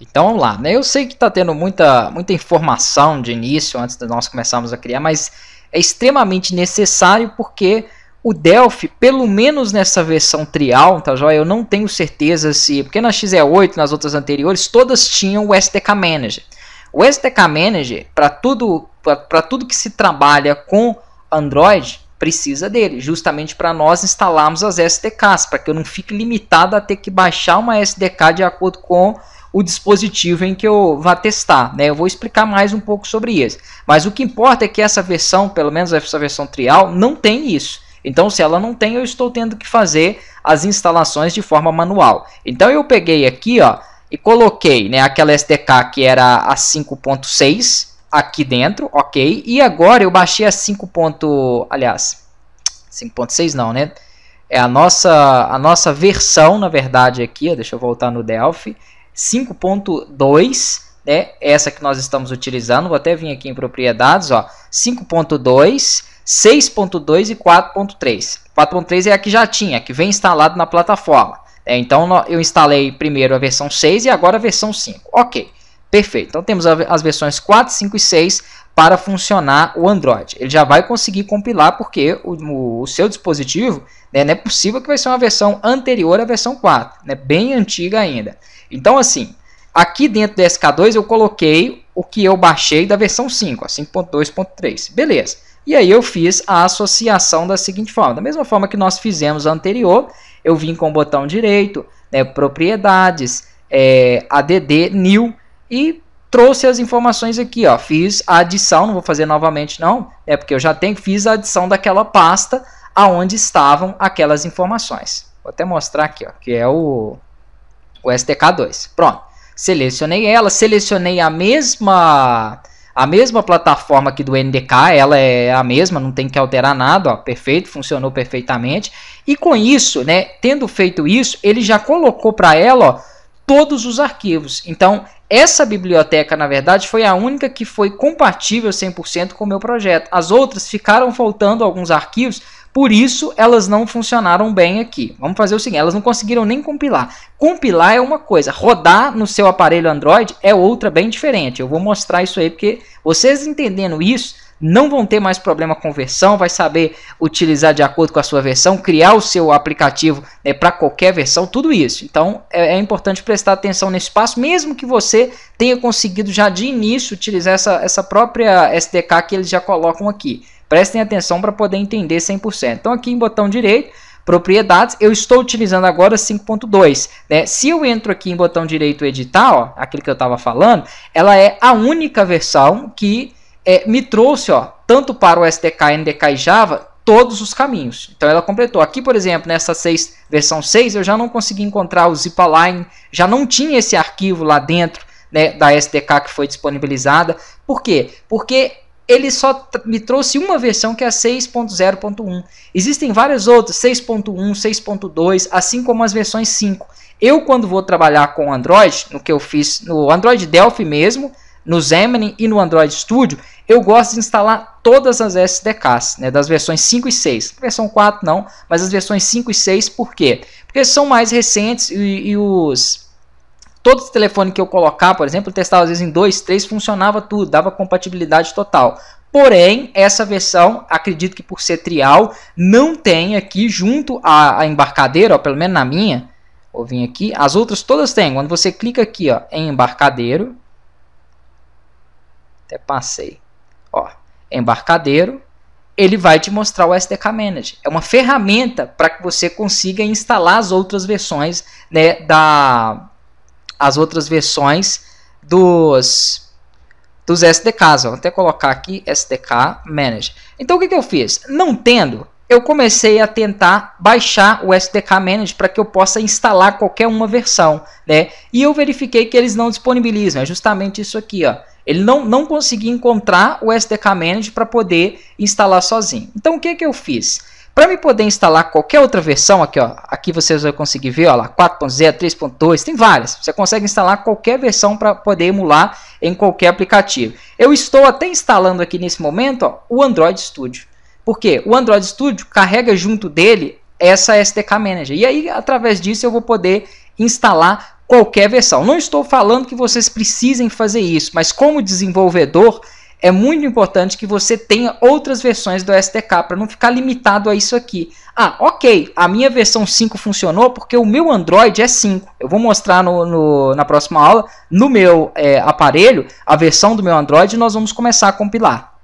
Então vamos lá, né? Eu sei que está tendo muita, muita informação de início antes de nós começarmos a criar, mas é extremamente necessário porque o Delphi, pelo menos nessa versão trial, tá joia? Eu não tenho certeza se, porque na XE8 nas outras anteriores, todas tinham o SDK Manager. O SDK Manager, para tudo, para tudo que se trabalha com Android, precisa dele, justamente para nós instalarmos as SDKs, para que eu não fique limitado a ter que baixar uma SDK de acordo com o dispositivo em que eu vá testar, né? Eu vou explicar mais um pouco sobre isso. Mas o que importa é que essa versão, pelo menos essa versão trial, não tem isso. Então, se ela não tem, eu estou tendo que fazer as instalações de forma manual. Então, eu peguei aqui, ó, e coloquei, né, aquela SDK que era a 5.6 aqui dentro, ok? E agora eu baixei a 5. aliás, 5.6 não, né? É a nossa, a nossa versão, na verdade, aqui, ó, deixa eu voltar no Delphi 5.2, né? Essa que nós estamos utilizando, vou até vir aqui em propriedades, ó, 5.2, 6.2 e 4.3. 4.3 é a que já tinha, que vem instalado na plataforma. É, então eu instalei primeiro a versão 6 e agora a versão 5. Ok, perfeito. Então temos as versões 4, 5 e 6 para funcionar o Android. Ele já vai conseguir compilar porque o, o seu dispositivo né, não é possível que vai ser uma versão anterior à versão 4, né, bem antiga ainda. Então, assim, aqui dentro do SK2 eu coloquei o que eu baixei da versão 5, a 5.2.3. Beleza. E aí eu fiz a associação da seguinte forma. Da mesma forma que nós fizemos anterior, eu vim com o botão direito, né, propriedades, é, add, new, e trouxe as informações aqui, ó. Fiz a adição, não vou fazer novamente não, é porque eu já tenho, fiz a adição daquela pasta aonde estavam aquelas informações. Vou até mostrar aqui, ó, que é o o SDK2. Pronto, selecionei ela, selecionei a mesma a mesma plataforma aqui do NDK, ela é a mesma, não tem que alterar nada, ó, perfeito, funcionou perfeitamente. E com isso, né, tendo feito isso, ele já colocou para ela ó, todos os arquivos. Então, essa biblioteca, na verdade, foi a única que foi compatível 100% com o meu projeto. As outras ficaram faltando alguns arquivos por isso, elas não funcionaram bem aqui. Vamos fazer o seguinte, elas não conseguiram nem compilar. Compilar é uma coisa, rodar no seu aparelho Android é outra bem diferente. Eu vou mostrar isso aí, porque vocês entendendo isso, não vão ter mais problema com versão, vai saber utilizar de acordo com a sua versão, criar o seu aplicativo né, para qualquer versão, tudo isso. Então é, é, importante prestar atenção nesse passo, mesmo que você tenha conseguido já de início utilizar essa, essa própria SDK que eles já colocam aqui. Prestem atenção para poder entender 100%. Então aqui em botão direito, propriedades, eu estou utilizando agora 5.2. Né? Se eu entro aqui em botão direito editar, ó, aquilo que eu estava falando, ela é a única versão que é, me trouxe ó, tanto para o SDK, NDK e Java, todos os caminhos. Então ela completou. Aqui, por exemplo, nessa 6, versão 6, eu já não consegui encontrar o Zipaline, já não tinha esse arquivo lá dentro né, da SDK que foi disponibilizada. Por quê? Porque ele só me trouxe uma versão que é a 6.0.1. Existem várias outras, 6.1, 6.2, assim como as versões 5. Eu, quando vou trabalhar com Android, no que eu fiz no Android Delphi mesmo, no Xamarin e no Android Studio, eu gosto de instalar todas as SDKs, né, das versões 5 e 6. versão 4 não, mas as versões 5 e 6 por quê? Porque são mais recentes e, e os Todos os telefones que eu colocar, por exemplo, testava às vezes em 2, 3, funcionava tudo, dava compatibilidade total. Porém, essa versão, acredito que por ser trial, não tem aqui junto à, à embarcadeira, ó, pelo menos na minha, vou vir aqui, as outras todas têm. Quando você clica aqui ó, em embarcadeiro, até passei, ó, embarcadeiro, ele vai te mostrar o SDK Manager. É uma ferramenta para que você consiga instalar as outras versões né, da, as outras versões dos, dos SDKs. Vou até colocar aqui SDK Manager. Então o que, que eu fiz? Não tendo, eu comecei a tentar baixar o SDK Manager para que eu possa instalar qualquer uma versão, né? E eu verifiquei que eles não disponibilizam, é justamente isso aqui, ó. Ele não, não conseguia encontrar o SDK Manager para poder instalar sozinho. Então o que, que eu fiz? Para me poder instalar qualquer outra versão, aqui, ó, aqui vocês vão conseguir ver, ó, lá, 4.0, 3.2, tem várias. Você consegue instalar qualquer versão para poder emular em qualquer aplicativo. Eu estou até instalando aqui nesse momento ó, o Android Studio. porque O Android Studio carrega junto dele essa SDK Manager. E aí, através disso, eu vou poder instalar qualquer versão. Não estou falando que vocês precisem fazer isso, mas como desenvolvedor, é muito importante que você tenha outras versões do SDK para não ficar limitado a isso aqui. Ah, ok, a minha versão 5 funcionou porque o meu Android é 5. Eu vou mostrar no, no na próxima aula, no meu é, aparelho, a versão do meu Android, nós vamos começar a compilar.